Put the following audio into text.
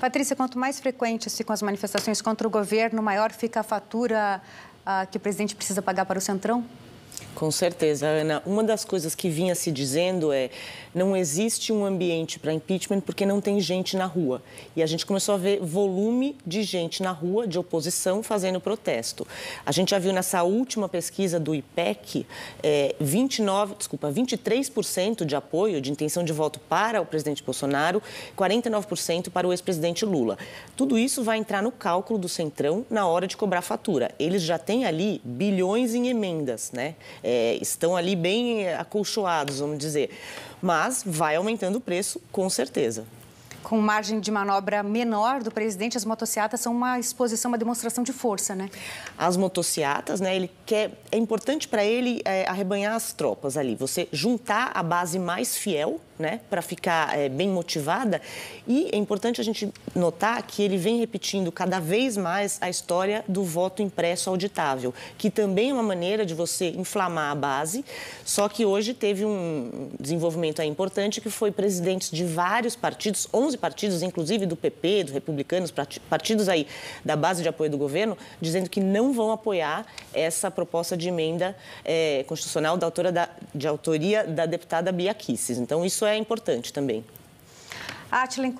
Patrícia, quanto mais frequentes ficam as manifestações contra o governo, maior fica a fatura ah, que o presidente precisa pagar para o Centrão? Com certeza, Ana. Uma das coisas que vinha se dizendo é não existe um ambiente para impeachment porque não tem gente na rua. E a gente começou a ver volume de gente na rua, de oposição, fazendo protesto. A gente já viu nessa última pesquisa do IPEC é, 29, desculpa, 23% de apoio, de intenção de voto para o presidente Bolsonaro, 49% para o ex-presidente Lula. Tudo isso vai entrar no cálculo do Centrão na hora de cobrar fatura. Eles já têm ali bilhões em emendas, né? é, estão ali bem acolchoados, vamos dizer. Mas vai aumentando o preço, com certeza. Com margem de manobra menor do presidente, as motocicletas são uma exposição, uma demonstração de força, né? As motocicletas, né? Ele quer, é importante para ele é, arrebanhar as tropas ali. Você juntar a base mais fiel né, para ficar é, bem motivada. E é importante a gente notar que ele vem repetindo cada vez mais a história do voto impresso auditável, que também é uma maneira de você inflamar a base, só que hoje teve um desenvolvimento importante que foi presidentes de vários partidos, 11 partidos, inclusive do PP, dos republicanos, partidos aí da base de apoio do governo, dizendo que não vão apoiar essa proposta de emenda é, constitucional da autora da, de autoria da deputada Bia Kisses. Então, isso é é importante também. Atila, enquanto...